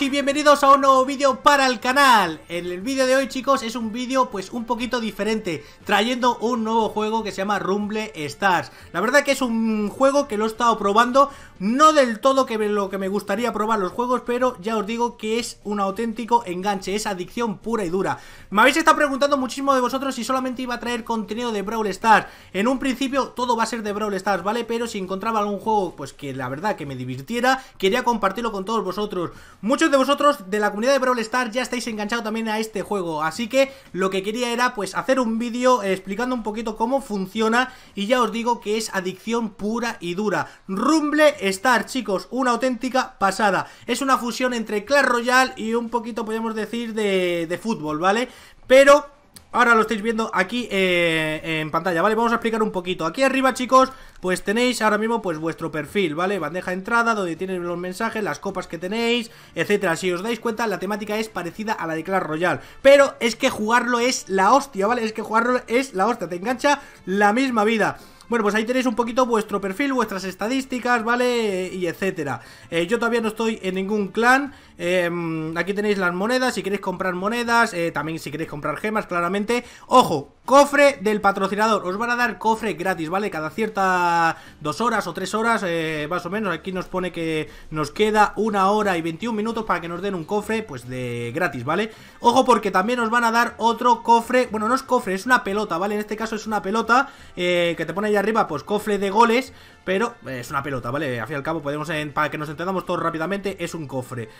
y bienvenidos a un nuevo vídeo para el canal En el vídeo de hoy chicos es un vídeo pues un poquito diferente Trayendo un nuevo juego que se llama Rumble Stars La verdad que es un juego que lo he estado probando No del todo que lo que me gustaría probar los juegos Pero ya os digo que es un auténtico enganche Es adicción pura y dura Me habéis estado preguntando muchísimo de vosotros si solamente iba a traer contenido de Brawl Stars En un principio todo va a ser de Brawl Stars, ¿vale? Pero si encontraba algún juego pues que la verdad que me divirtiera Quería compartirlo con todos vosotros muchos de vosotros de la comunidad de Brawl Stars ya estáis enganchados también a este juego, así que lo que quería era pues hacer un vídeo explicando un poquito cómo funciona y ya os digo que es adicción pura y dura. Rumble Star, chicos, una auténtica pasada. Es una fusión entre Clash Royale y un poquito, podemos decir, de, de fútbol, ¿vale? Pero Ahora lo estáis viendo aquí eh, en pantalla, ¿vale? Vamos a explicar un poquito Aquí arriba, chicos, pues tenéis ahora mismo pues vuestro perfil, ¿vale? Bandeja de entrada, donde tienen los mensajes, las copas que tenéis, etcétera Si os dais cuenta, la temática es parecida a la de Clash Royale Pero es que jugarlo es la hostia, ¿vale? Es que jugarlo es la hostia, te engancha la misma vida bueno, pues ahí tenéis un poquito vuestro perfil, vuestras estadísticas, ¿vale? Y etcétera. Eh, yo todavía no estoy en ningún clan. Em, aquí tenéis las monedas, si queréis comprar monedas, eh, también si queréis comprar gemas, claramente. Ojo, Cofre del patrocinador, os van a dar cofre gratis, ¿vale? Cada cierta dos horas o tres horas, eh, más o menos, aquí nos pone que nos queda una hora y 21 minutos para que nos den un cofre, pues de gratis, ¿vale? Ojo porque también os van a dar otro cofre, bueno, no es cofre, es una pelota, ¿vale? En este caso es una pelota eh, que te pone ahí arriba, pues cofre de goles, pero eh, es una pelota, ¿vale? Al fin y al cabo podemos, para que nos entendamos todos rápidamente, es un cofre.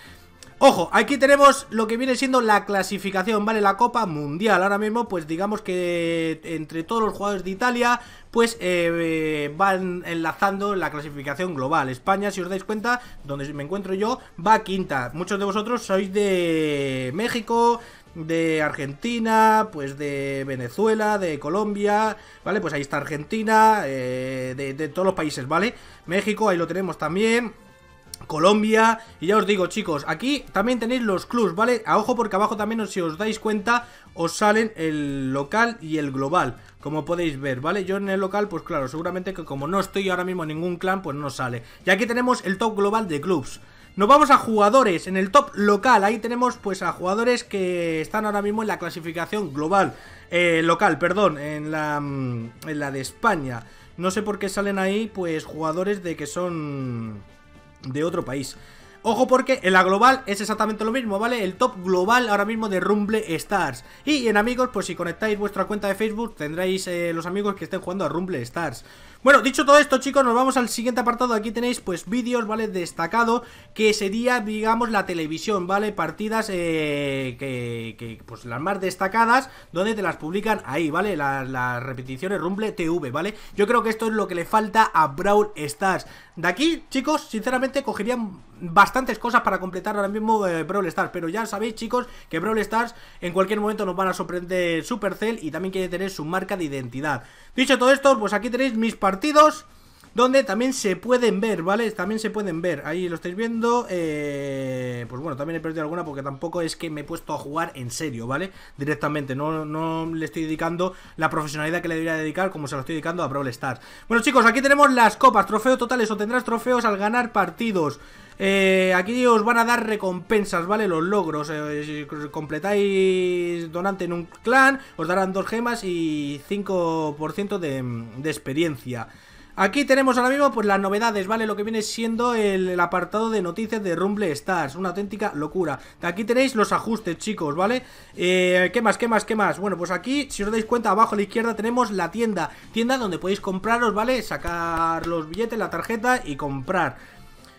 Ojo, aquí tenemos lo que viene siendo la clasificación, ¿vale? La Copa Mundial. Ahora mismo, pues digamos que eh, entre todos los jugadores de Italia, pues eh, eh, van enlazando la clasificación global. España, si os dais cuenta, donde me encuentro yo, va quinta. Muchos de vosotros sois de México, de Argentina, pues de Venezuela, de Colombia, ¿vale? Pues ahí está Argentina, de todos los países, ¿vale? México, ahí lo tenemos también. Colombia, y ya os digo chicos, aquí también tenéis los clubs, ¿vale? A ojo porque abajo también si os dais cuenta os salen el local y el global como podéis ver, ¿vale? Yo en el local, pues claro, seguramente que como no estoy ahora mismo en ningún clan, pues no sale Y aquí tenemos el top global de clubs nos vamos a jugadores, en el top local, ahí tenemos pues a jugadores que están ahora mismo en la clasificación global, eh, local, perdón, en la, mm, en la de España. No sé por qué salen ahí pues jugadores de que son de otro país. Ojo porque en la global es exactamente lo mismo, ¿vale? El top global ahora mismo de Rumble Stars. Y en amigos, pues si conectáis vuestra cuenta de Facebook tendréis eh, los amigos que estén jugando a Rumble Stars. Bueno, dicho todo esto, chicos, nos vamos al siguiente apartado. Aquí tenéis, pues, vídeos, ¿vale? Destacado, que sería, digamos, la televisión, ¿vale? Partidas eh, que, pues, las más destacadas, donde te las publican ahí, ¿vale? Las, repeticiones Rumble TV, ¿vale? Yo creo que esto es lo que le falta a Brawl Stars. De aquí, chicos, sinceramente, cogerían bastantes cosas para completar ahora mismo eh, Brawl Stars, pero ya sabéis, chicos, que Brawl Stars en cualquier momento nos van a sorprender Supercell y también quiere tener su marca de identidad. Dicho todo esto, pues aquí tenéis mis partidas partidos donde también se pueden ver, ¿vale? También se pueden ver, ahí lo estáis viendo, eh, pues bueno, también he perdido alguna porque tampoco es que me he puesto a jugar en serio, ¿vale? Directamente, no, no le estoy dedicando la profesionalidad que le debería dedicar como se lo estoy dedicando a Brawl Stars. Bueno chicos, aquí tenemos las copas, trofeos totales, O tendrás trofeos al ganar partidos. Eh, aquí os van a dar recompensas, ¿vale? Los logros. Eh, si completáis donante en un clan, os darán dos gemas y 5% de, de experiencia. Aquí tenemos ahora mismo pues las novedades, ¿vale? Lo que viene siendo el, apartado de noticias de Rumble Stars, una auténtica locura. Aquí tenéis los ajustes, chicos, ¿vale? Eh, ¿Qué más, qué más, qué más? Bueno, pues aquí, si os dais cuenta, abajo a la izquierda tenemos la tienda, tienda donde podéis compraros, ¿vale? Sacar los billetes, la tarjeta y comprar.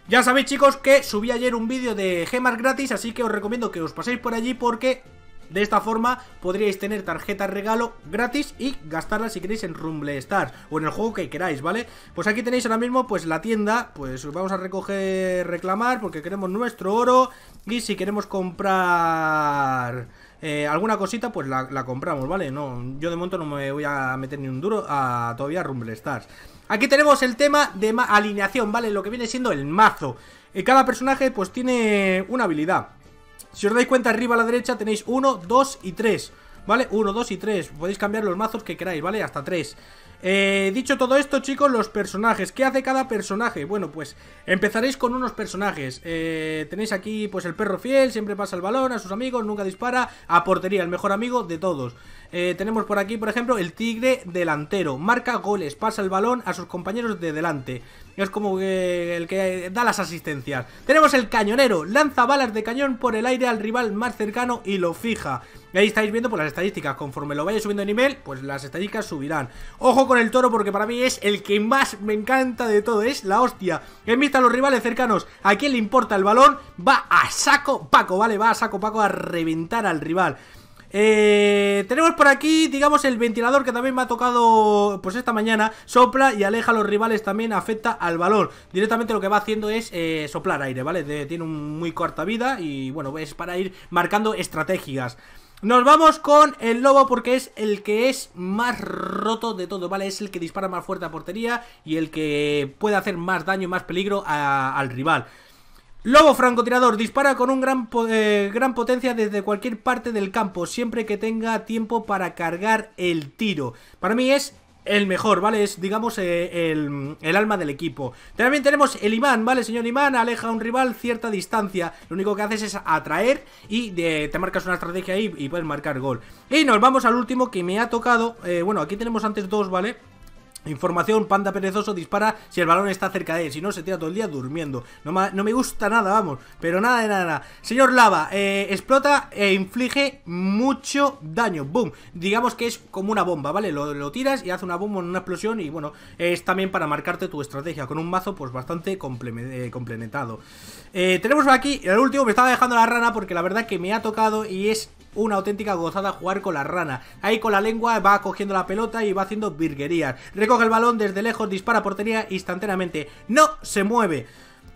Ya sabéis chicos que subí ayer un vídeo de gemas gratis, así que os recomiendo que os paséis por allí porque de esta forma podríais tener tarjeta regalo gratis y gastarla, si queréis en Rumble Stars o en el juego que queráis, ¿vale? Pues aquí tenéis ahora mismo pues la tienda, pues vamos a recoger, reclamar porque queremos nuestro oro y si queremos comprar... Eh, alguna cosita pues la, compramos, ¿vale? No, yo de momento no me voy a meter ni un duro a todavía Rumble Stars Aquí tenemos el tema de alineación, ¿vale? Lo que viene siendo el mazo eh, Cada personaje pues tiene una habilidad si os dais cuenta, arriba a la derecha tenéis 1, 2 y 3 ¿Vale? 1, 2 y 3 Podéis cambiar los mazos que queráis, ¿vale? Hasta 3 eh, dicho todo esto, chicos, los personajes ¿Qué hace cada personaje? Bueno, pues empezaréis con unos personajes eh, Tenéis aquí, pues, el perro fiel Siempre pasa el balón a sus amigos, nunca dispara A portería, el mejor amigo de todos eh, Tenemos por aquí, por ejemplo, el tigre delantero Marca goles, pasa el balón a sus compañeros de delante es como el que da las asistencias. Tenemos el cañonero, lanza balas de cañón por el aire al rival más cercano y lo fija. Y ahí estáis viendo por pues, las estadísticas, conforme lo vaya subiendo de nivel, pues las estadísticas subirán. Ojo con el toro porque para mí es el que más me encanta de todo, es la hostia. En vista a los rivales cercanos, a quien le importa el balón, va a saco Paco, ¿vale? Va a saco Paco a reventar al rival. Eh, tenemos por aquí, digamos, el ventilador que también me ha tocado pues esta mañana. Sopla y aleja a los rivales, también afecta al valor Directamente lo que va haciendo es eh, soplar aire, ¿vale? tiene un, muy corta vida y bueno, es para ir marcando estrategias. Nos vamos con el lobo porque es el que es más roto de todo, ¿vale? Es el que dispara más fuerte a portería y el que puede hacer más daño y más peligro al rival. Lobo francotirador, dispara con un gran, eh, gran potencia desde cualquier parte del campo, siempre que tenga tiempo para cargar el tiro. Para mí es el mejor, ¿vale? Es, digamos, eh, el, alma del equipo. También tenemos el imán, ¿vale? Señor imán, aleja a un rival cierta distancia. Lo único que haces es atraer y te marcas una estrategia ahí y puedes marcar gol. Y nos vamos al último que me ha tocado. Eh, bueno, aquí tenemos antes dos, ¿vale? vale Información, Panda Perezoso dispara si el balón está cerca de él, si no se tira todo el día durmiendo. No, no me gusta nada, vamos, pero nada de nada, Señor Lava, eh, explota e inflige mucho daño, boom. Digamos que es como una bomba, ¿vale? Lo, lo tiras y hace una bomba en una explosión y bueno, es también para marcarte tu estrategia con un mazo pues bastante complementado. Eh, eh, tenemos aquí, el último me estaba dejando la rana porque la verdad que me ha tocado y es una auténtica gozada jugar con la rana. Ahí con la lengua va cogiendo la pelota y va haciendo virguerías. Recoge el balón desde lejos, dispara portería instantáneamente. ¡No se mueve!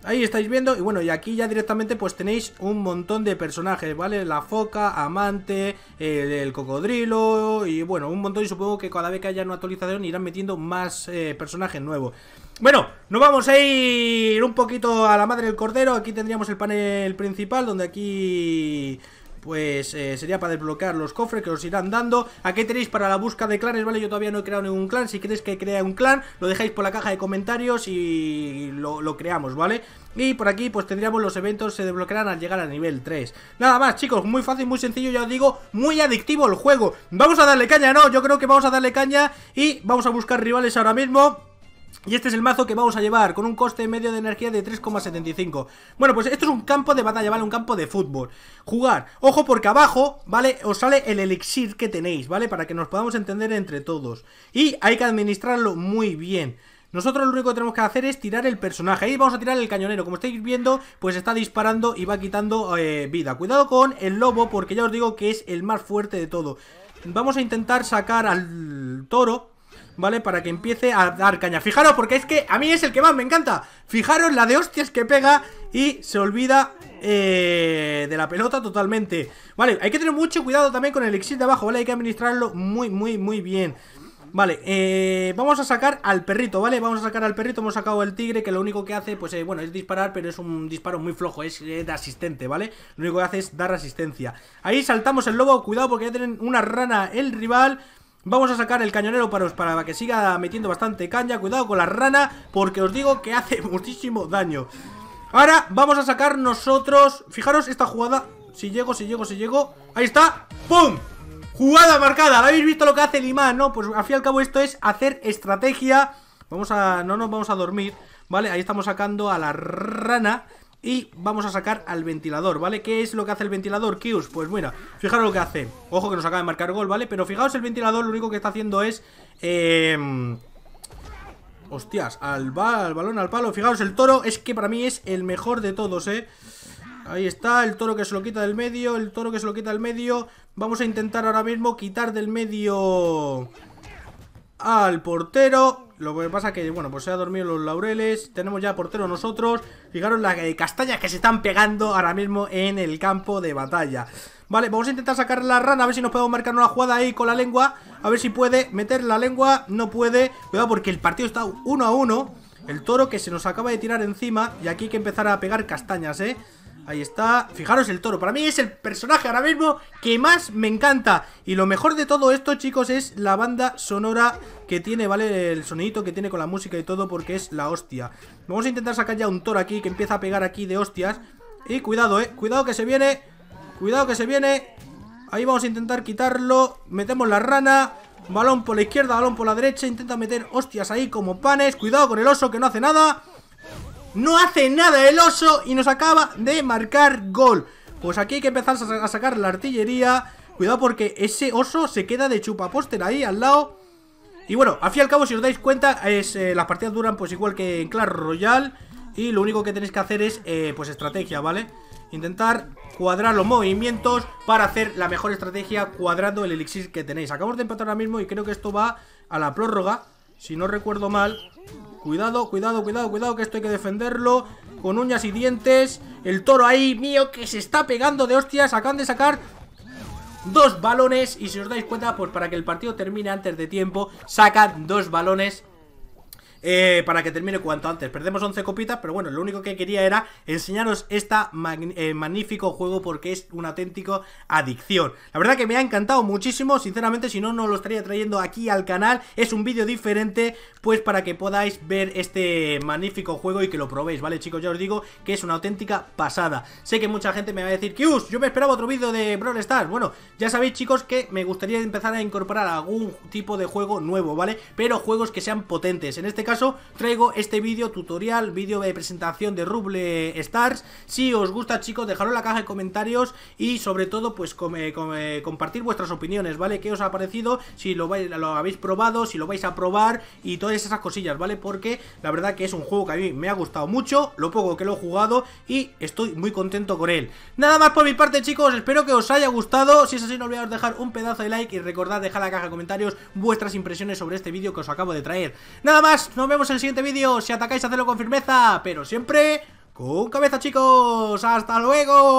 Ahí estáis viendo, y bueno, y aquí ya directamente pues tenéis un montón de personajes, ¿vale? La foca, amante, eh, el, cocodrilo, y bueno, un montón, y supongo que cada vez que haya una actualización irán metiendo más eh, personajes nuevos. Bueno, nos vamos a ir un poquito a la madre del cordero, aquí tendríamos el panel principal, donde aquí pues eh, sería para desbloquear los cofres que os irán dando. Aquí tenéis para la busca de clanes, ¿vale? Yo todavía no he creado ningún clan. Si queréis que crea un clan, lo dejáis por la caja de comentarios y lo, lo creamos, ¿vale? Y por aquí pues tendríamos los eventos se desbloquearán al llegar a nivel 3 Nada más chicos, muy fácil, muy sencillo, ya os digo, muy adictivo el juego Vamos a darle caña, ¿no? Yo creo que vamos a darle caña y vamos a buscar rivales ahora mismo y este es el mazo que vamos a llevar, con un coste medio de energía de 3,75 Bueno, pues esto es un campo de batalla, ¿vale? Un campo de fútbol Jugar, ojo porque abajo, ¿vale? Os sale el elixir que tenéis, ¿vale? Para que nos podamos entender entre todos Y hay que administrarlo muy bien nosotros lo único que tenemos que hacer es tirar el personaje Ahí vamos a tirar el cañonero, como estáis viendo Pues está disparando y va quitando eh, vida Cuidado con el lobo, porque ya os digo que es el más fuerte de todo Vamos a intentar sacar al toro ¿vale? Para que empiece a dar caña. Fijaros, porque es que a mí es el que más me encanta. Fijaros la de hostias que pega y se olvida eh, de la pelota totalmente. Vale, hay que tener mucho cuidado también con el exit de abajo, ¿vale? Hay que administrarlo muy, muy, muy bien. Vale, eh, vamos a sacar al perrito, ¿vale? Vamos a sacar al perrito, hemos sacado el tigre Que lo único que hace, pues, eh, bueno, es disparar Pero es un disparo muy flojo, es de asistente, ¿vale? Lo único que hace es dar asistencia Ahí saltamos el lobo, cuidado porque ya tienen una rana el rival Vamos a sacar el cañonero para, que siga metiendo bastante caña. Cuidado con la rana, porque os digo que hace muchísimo daño. Ahora vamos a sacar nosotros... Fijaros esta jugada. Si llego, si llego, si llego. Ahí está. ¡Pum! Jugada marcada. ¿Habéis visto lo que hace el imán, no? Pues al fin y al cabo esto es hacer estrategia. Vamos a... No nos vamos a dormir. ¿Vale? Ahí estamos sacando a la rana y vamos a sacar al ventilador, ¿vale? ¿Qué es lo que hace el ventilador, Kius? Pues bueno fijaros lo que hace. Ojo que nos acaba de marcar gol, ¿vale? Pero fijaos, el ventilador lo único que está haciendo es... Eh, hostias, al, al balón, al palo. Fijaos, el toro es que para mí es el mejor de todos, ¿eh? Ahí está, el toro que se lo quita del medio, el toro que se lo quita del medio. Vamos a intentar ahora mismo quitar del medio al portero. Lo que pasa que, bueno, pues se ha dormido los laureles. Tenemos ya portero nosotros. Fijaros las eh, castañas que se están pegando ahora mismo en el campo de batalla. Vale, vamos a intentar sacar la rana, a ver si nos podemos marcar una jugada ahí con la lengua. A ver si puede meter la lengua. No puede. Cuidado porque el partido está uno a uno. El toro que se nos acaba de tirar encima. Y aquí hay que empezar a pegar castañas, ¿eh? Ahí está, fijaros el toro, para mí es el personaje ahora mismo que más me encanta Y lo mejor de todo esto chicos es la banda sonora que tiene, ¿vale? El sonidito que tiene con la música y todo porque es la hostia Vamos a intentar sacar ya un toro aquí que empieza a pegar aquí de hostias Y cuidado, eh, cuidado que se viene, cuidado que se viene Ahí vamos a intentar quitarlo, metemos la rana Balón por la izquierda, balón por la derecha, intenta meter hostias ahí como panes Cuidado con el oso que no hace nada no hace nada el oso y nos acaba de marcar gol. Pues aquí hay que empezar a sacar la artillería. Cuidado porque ese oso se queda de chupapóster ahí al lado. Y bueno, al fin y al cabo, si os dais cuenta, es, eh, las partidas duran pues igual que en Clash Royale. Y lo único que tenéis que hacer es, eh, pues, estrategia, ¿vale? Intentar cuadrar los movimientos para hacer la mejor estrategia cuadrando el elixir que tenéis. Acabamos de empatar ahora mismo y creo que esto va a la prórroga, si no recuerdo mal. Cuidado, cuidado, cuidado, cuidado, que esto hay que defenderlo con uñas y dientes. El toro ahí, mío, que se está pegando de hostias. Acaban de sacar dos balones y si os dais cuenta, pues para que el partido termine antes de tiempo, sacan dos balones eh, para que termine cuanto antes. Perdemos 11 copitas, pero bueno, lo único que quería era enseñaros este magnífico juego porque es una auténtica adicción. La verdad que me ha encantado muchísimo, sinceramente, si no, no lo estaría trayendo aquí al canal. Es un vídeo diferente, pues para que podáis ver este magnífico juego y que lo probéis, ¿vale, chicos? Ya os digo que es una auténtica pasada. Sé que mucha gente me va a decir, us! yo me esperaba otro vídeo de Brawl Stars. Bueno, ya sabéis, chicos, que me gustaría empezar a incorporar algún tipo de juego nuevo, ¿vale? Pero juegos que sean potentes. En este caso traigo este vídeo tutorial, vídeo de presentación de Ruble Stars. Si os gusta chicos, dejadlo en la caja de comentarios y sobre todo pues compartir vuestras opiniones, ¿vale? ¿Qué os ha parecido? Si lo, habéis probado, si lo vais a probar y todas esas cosillas, ¿vale? Porque la verdad que es un juego que a mí me ha gustado mucho, lo poco que lo he jugado y estoy muy contento con él. Nada más por mi parte chicos, espero que os haya gustado, si es así no olvidéis dejar un pedazo de like y recordad dejar en la caja de comentarios vuestras impresiones sobre este vídeo que os acabo de traer. Nada más, no nos vemos en el siguiente vídeo. Si atacáis, hacedlo con firmeza, pero siempre con cabeza, chicos. ¡Hasta luego!